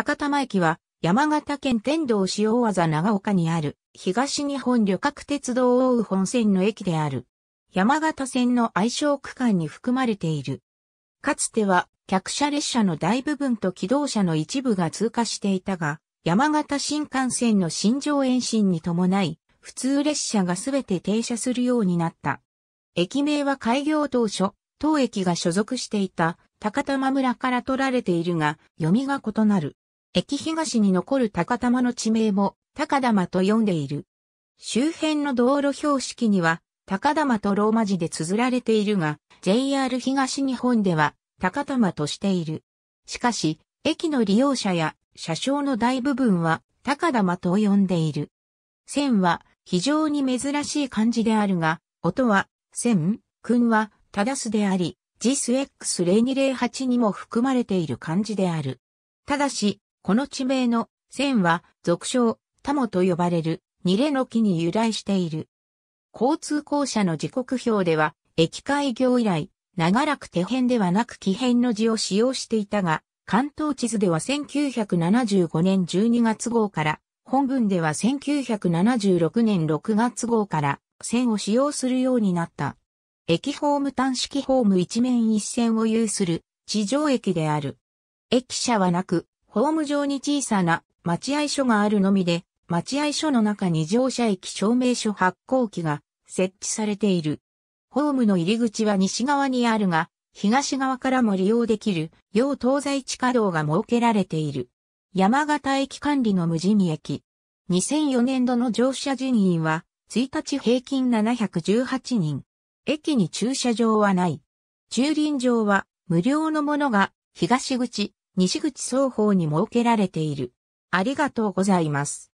高玉駅は山形県天童大技長岡にある東日本旅客鉄道を追う本線の駅である。山形線の愛称区間に含まれている。かつては客車列車の大部分と機動車の一部が通過していたが、山形新幹線の新上延伸に伴い、普通列車がすべて停車するようになった。駅名は開業当初、当駅が所属していた高玉村から取られているが、読みが異なる。駅東に残る高玉の地名も高玉と呼んでいる。周辺の道路標識には高玉とローマ字で綴られているが、JR 東日本では高玉としている。しかし、駅の利用者や車掌の大部分は高玉と呼んでいる。線は非常に珍しい漢字であるが、音は、線、君は、ただすであり、ジス X0208 にも含まれている漢字である。ただし、この地名の線は俗称、タモと呼ばれるニレの木に由来している。交通公社の時刻表では、駅開業以来、長らく手編ではなく木編の字を使用していたが、関東地図では1975年12月号から、本文では1976年6月号から線を使用するようになった。駅ホーム単式ホーム一面一線を有する地上駅である。駅舎はなく、ホーム上に小さな待合所があるのみで、待合所の中に乗車駅証明書発行機が設置されている。ホームの入り口は西側にあるが、東側からも利用できる、要東西地下道が設けられている。山形駅管理の無人駅。2004年度の乗車人員は、1日平均718人。駅に駐車場はない。駐輪場は無料のものが東口、西口双方に設けられている。ありがとうございます。